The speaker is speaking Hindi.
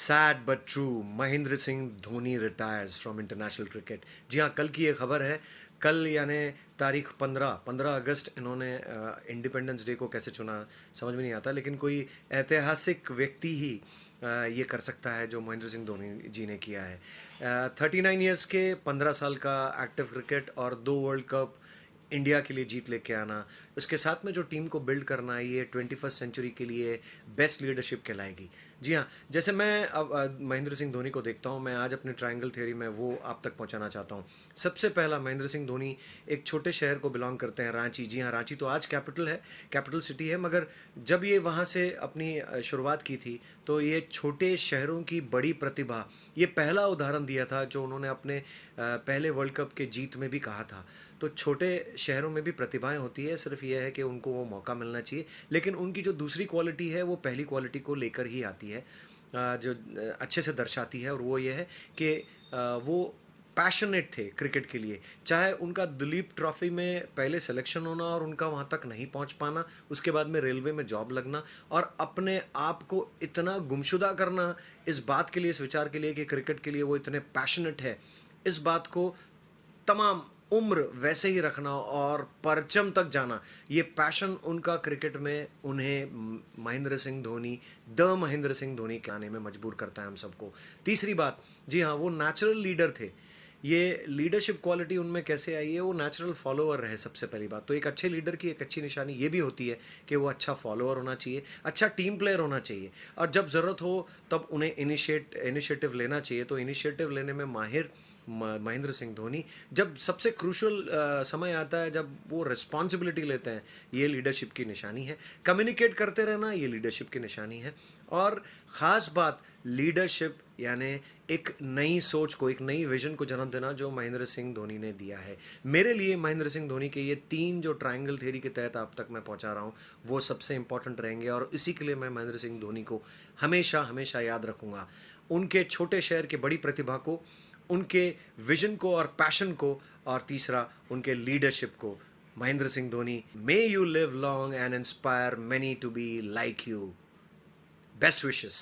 sad but true Mahendra Singh Dhoni retires from international cricket जी हाँ कल की ये खबर है कल यानी तारीख पंद्रह पंद्रह अगस्त इन्होंने इंडिपेंडेंस डे को कैसे चुना समझ में नहीं आता लेकिन कोई ऐतिहासिक व्यक्ति ही ये कर सकता है जो महेंद्र सिंह धोनी जी ने किया है थर्टी नाइन ईयर्स के पंद्रह साल का एक्टिव क्रिकेट और दो वर्ल्ड कप इंडिया के लिए जीत लेके आना उसके साथ में जो टीम को बिल्ड करना है ये ट्वेंटी फर्स्ट सेंचुरी के लिए बेस्ट लीडरशिप कहलाएगी जी हाँ जैसे मैं अब महेंद्र सिंह धोनी को देखता हूँ मैं आज अपने ट्रायंगल थ्योरी में वो आप तक पहुँचाना चाहता हूँ सबसे पहला महेंद्र सिंह धोनी एक छोटे शहर को बिलोंग करते हैं रांची जी हाँ रांची तो आज कैपिटल है कैपिटल सिटी है मगर जब ये वहाँ से अपनी शुरुआत की थी तो ये छोटे शहरों की बड़ी प्रतिभा ये पहला उदाहरण दिया था जो उन्होंने अपने पहले वर्ल्ड कप के जीत में भी कहा था तो छोटे शहरों में भी प्रतिभाएं होती है सिर्फ यह है कि उनको वो मौका मिलना चाहिए लेकिन उनकी जो दूसरी क्वालिटी है वो पहली क्वालिटी को लेकर ही आती है जो अच्छे से दर्शाती है और वो ये है कि वो पैशनेट थे क्रिकेट के लिए चाहे उनका दिलीप ट्रॉफी में पहले सिलेक्शन होना और उनका वहाँ तक नहीं पहुँच पाना उसके बाद में रेलवे में जॉब लगना और अपने आप को इतना गुमशुदा करना इस बात के लिए इस विचार के लिए कि क्रिकेट के लिए वो इतने पैशनेट है इस बात को तमाम उम्र वैसे ही रखना और परचम तक जाना ये पैशन उनका क्रिकेट में उन्हें महेंद्र सिंह धोनी द महेंद्र सिंह धोनी के आने में मजबूर करता है हम सबको तीसरी बात जी हाँ वो नेचुरल लीडर थे ये लीडरशिप क्वालिटी उनमें कैसे आई है वो नेचुरल फॉलोअर रहे सबसे पहली बात तो एक अच्छे लीडर की एक अच्छी निशानी ये भी होती है कि वो अच्छा फॉलोअर होना चाहिए अच्छा टीम प्लेयर होना चाहिए और जब ज़रूरत हो तब उन्हें इनिशिएट इनिशिएटिव लेना चाहिए तो इनिशिएटिव लेने में माहिर महेंद्र सिंह धोनी जब सबसे क्रूशल समय आता है जब वो रिस्पॉन्सिबिलिटी लेते हैं ये लीडरशिप की निशानी है कम्युनिकेट करते रहना ये लीडरशिप की निशानी है और ख़ास बात लीडरशिप यानी एक नई सोच को एक नई विजन को जन्म देना जो महेंद्र सिंह धोनी ने दिया है मेरे लिए महेंद्र सिंह धोनी के ये तीन जो ट्रायंगल थ्योरी के तहत आप तक मैं पहुंचा रहा हूं वो सबसे इंपॉर्टेंट रहेंगे और इसी के लिए मैं महेंद्र सिंह धोनी को हमेशा हमेशा याद रखूंगा उनके छोटे शहर के बड़ी प्रतिभा को उनके विजन को और पैशन को और तीसरा उनके लीडरशिप को Mahendra Singh Dhoni may you live long and inspire many to be like you best wishes